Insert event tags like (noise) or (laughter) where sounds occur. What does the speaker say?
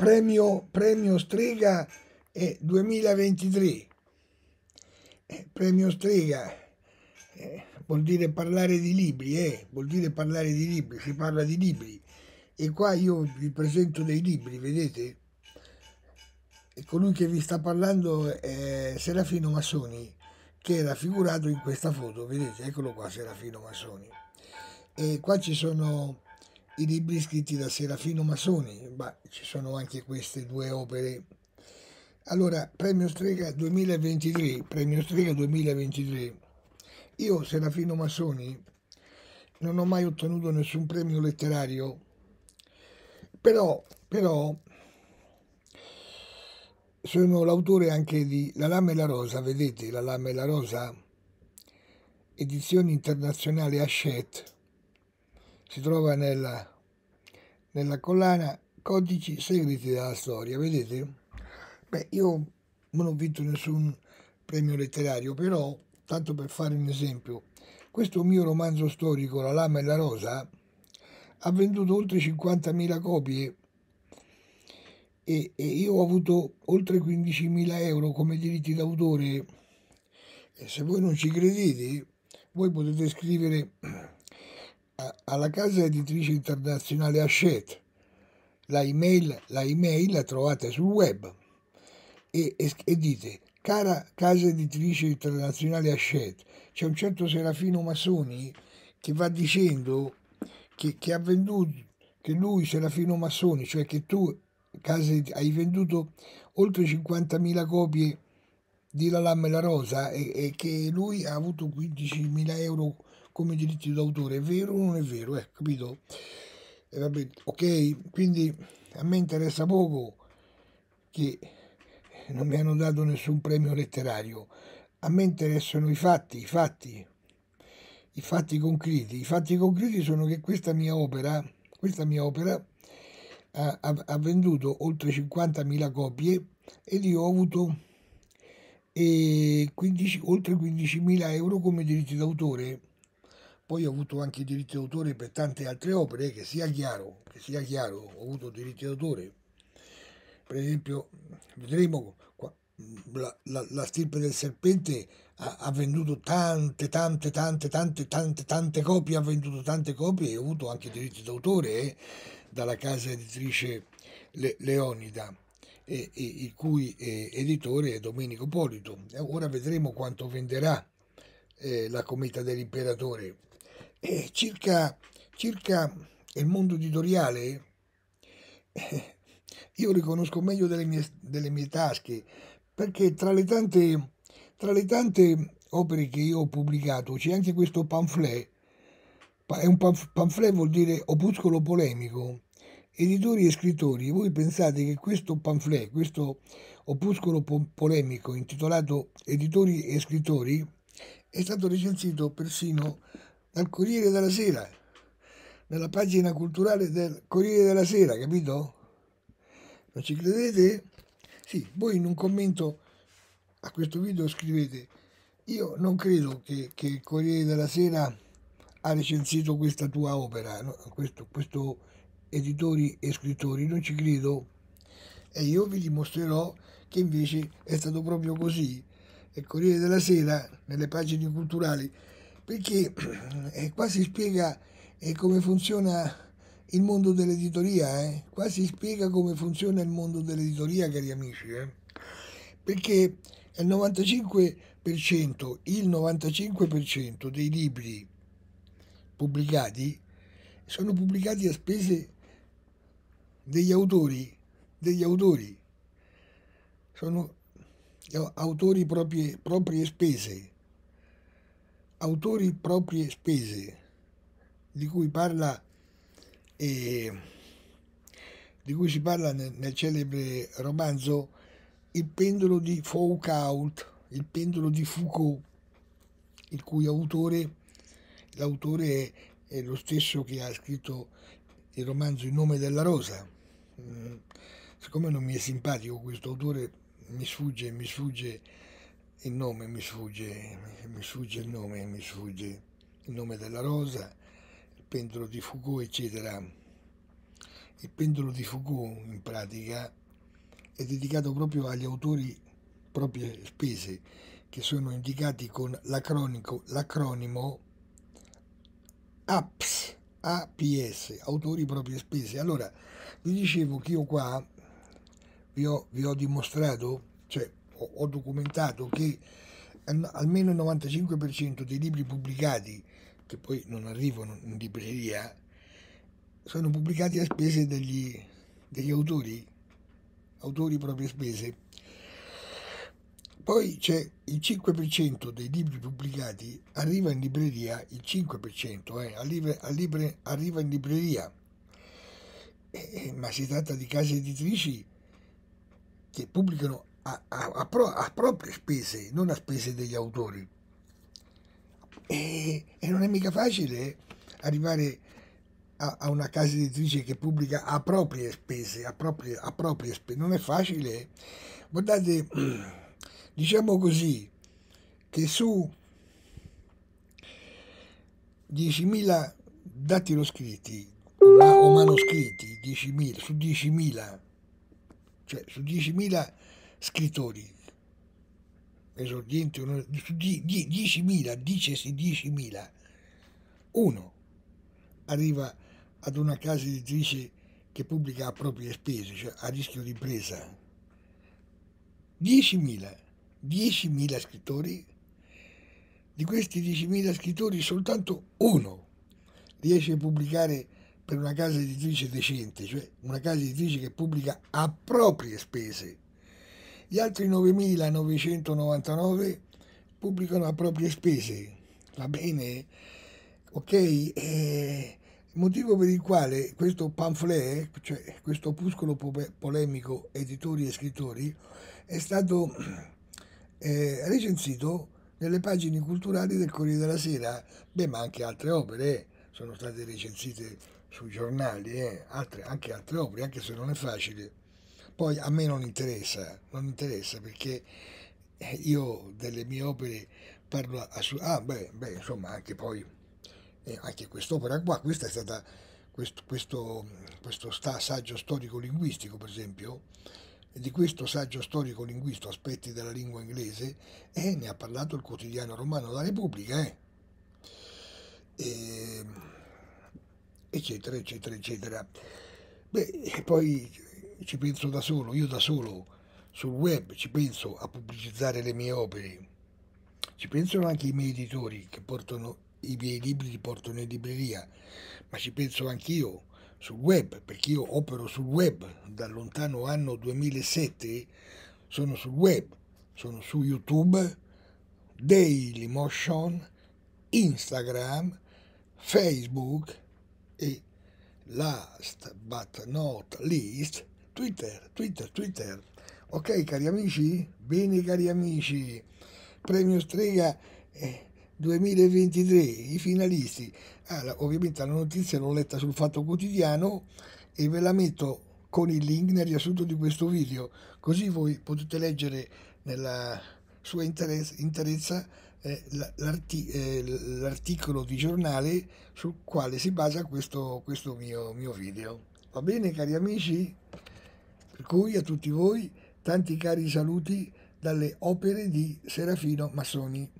premio, premio Strega eh, 2023. Eh, premio Strega eh, vuol dire parlare di libri, eh, vuol dire parlare di libri, si parla di libri. E qua io vi presento dei libri, vedete? E colui che vi sta parlando è Serafino Massoni, che è raffigurato in questa foto, vedete? Eccolo qua, Serafino Massoni. E qua ci sono i libri scritti da Serafino Massoni, ma ci sono anche queste due opere. Allora, Premio Strega 2023, Premio Strega 2023. Io, Serafino Massoni, non ho mai ottenuto nessun premio letterario, però, però sono l'autore anche di La lama e la rosa, vedete, La lama e la rosa, edizione internazionale Hachette, si trova nella nella collana Codici segreti della storia, vedete? Beh, io non ho vinto nessun premio letterario, però, tanto per fare un esempio, questo mio romanzo storico, La lama e la rosa, ha venduto oltre 50.000 copie e, e io ho avuto oltre 15.000 euro come diritti d'autore. E se voi non ci credete, voi potete scrivere alla casa editrice internazionale Hachette. La email, la email la trovate sul web e, e, e dite cara casa editrice internazionale Hachette, c'è un certo Serafino Massoni che va dicendo che, che ha venduto, che lui Serafino Massoni, cioè che tu casa, hai venduto oltre 50.000 copie di La Lamme e la Rosa e, e che lui ha avuto 15.000 euro come diritti d'autore, è vero o non è vero, eh, capito? Eh, vabbè, ok, quindi a me interessa poco che non mi hanno dato nessun premio letterario, a me interessano i fatti, i fatti, i fatti concreti. I fatti concreti sono che questa mia opera, questa mia opera ha, ha, ha venduto oltre 50.000 copie ed io ho avuto eh, 15, oltre 15.000 euro come diritti d'autore poi ho avuto anche i diritti d'autore per tante altre opere, eh, che sia chiaro, che sia chiaro, ho avuto diritti d'autore. Per esempio, vedremo qua, la, la, la, stirpe del serpente ha, ha, venduto tante, tante, tante, tante, tante, tante copie, ha venduto tante copie e ho avuto anche diritti d'autore eh, dalla casa editrice Le, Leonida, eh, eh, il cui eh, editore è Domenico Polito. Ora vedremo quanto venderà eh, la cometa dell'imperatore. E eh, circa, circa il mondo editoriale, eh, io li conosco meglio delle mie, delle mie tasche, perché tra le, tante, tra le tante opere che io ho pubblicato c'è anche questo pamphlet, è un pamphlet vuol dire opuscolo polemico, editori e scrittori, voi pensate che questo pamphlet, questo opuscolo polemico intitolato Editori e scrittori, è stato recensito persino dal Corriere della Sera, nella pagina culturale del Corriere della Sera, capito? Non ci credete? Sì, voi in un commento a questo video scrivete io non credo che, che il Corriere della Sera ha recensito questa tua opera, no? questo, questo editori e scrittori, non ci credo e io vi dimostrerò che invece è stato proprio così. Il Corriere della Sera, nelle pagine culturali, perché eh, qua si spiega eh, come funziona il mondo dell'editoria, eh? qua spiega come funziona il mondo dell'editoria, cari amici, eh? perché il 95%, il 95% dei libri pubblicati sono pubblicati a spese degli autori, degli autori, sono diciamo, autori proprie, proprie spese autori proprie spese, di cui, parla, eh, di cui si parla nel, nel, celebre romanzo Il pendolo di Foucault, il pendolo di Foucault, il cui autore, è, è, lo stesso che ha scritto il romanzo Il nome della rosa. Mm, siccome non mi è simpatico questo autore, mi sfugge, mi sfugge il nome mi sfugge, mi sfugge il nome, mi sfugge il nome della rosa, il pendolo di Foucault, eccetera. Il pendolo di Foucault, in pratica, è dedicato proprio agli autori proprie spese, che sono indicati con l'acronimo APS, APS, autori proprie spese. Allora, vi dicevo che io qua vi ho, vi ho dimostrato, cioè ho documentato che eh, almeno il 95% dei libri pubblicati, che poi non arrivano in libreria, sono pubblicati a spese degli, degli autori, autori proprie spese. Poi c'è il 5% dei libri pubblicati arriva in libreria, il 5% eh, arriva, arriva, arriva in libreria, eh, eh, ma si tratta di case editrici che pubblicano a, a, pro, a, proprie spese, non a spese degli autori. E, e non è mica facile arrivare a, a, una casa editrice che pubblica a proprie spese, a proprie, a proprie spese. Non è facile. Guardate, (clears throat) diciamo così, che su 10.000 dati lo scritti o manoscritti, 10.000, su 10.000, cioè su 10.000 scrittori esordienti, su 10.000, dicesi 10.000, uno arriva ad una casa editrice che pubblica a proprie spese, cioè a rischio di impresa. 10.000, 10.000 scrittori, di questi 10.000 scrittori soltanto uno riesce a pubblicare per una casa editrice decente, cioè una casa editrice che pubblica a proprie spese gli altri 9.999 pubblicano a proprie spese, va bene? Ok? E eh, motivo per il quale questo pamphlet, cioè questo opuscolo polemico editori e scrittori, è stato eh, recensito nelle pagine culturali del Corriere della Sera, beh ma anche altre opere eh, sono state recensite sui giornali, eh, altre, anche altre opere, anche se non è facile. Poi a me non interessa, non interessa perché eh, io delle mie opere parlo assolutamente... Ah, beh, beh, insomma, anche poi, eh, anche quest'opera qua, questa è stata, questo, questo, questo sta, saggio storico-linguistico, per esempio, di questo saggio storico-linguistico, aspetti della lingua inglese, eh, ne ha parlato il quotidiano romano La Repubblica, eh. E, ehm, eccetera, eccetera, eccetera. Beh, e poi ci penso da solo, io da solo sul web ci penso a pubblicizzare le mie opere, ci pensano anche i miei editori che portano i miei libri, li portano in libreria, ma ci penso anch'io sul web, perché io opero sul web dal lontano anno 2007, sono sul web, sono su YouTube, Dailymotion, Instagram, Facebook e last but not least Twitter, Twitter, Twitter. Ok cari amici? Bene cari amici, premio strega 2023, eh, i finalisti. Ah, ovviamente la notizia l'ho letta sul Fatto Quotidiano e ve la metto con il link nel riassunto di questo video, così voi potete leggere nella sua interezza eh, eh, l'articolo di giornale sul quale si basa questo, questo mio, mio video. Va bene cari amici? Per cui a tutti voi tanti cari saluti dalle opere di Serafino Massoni.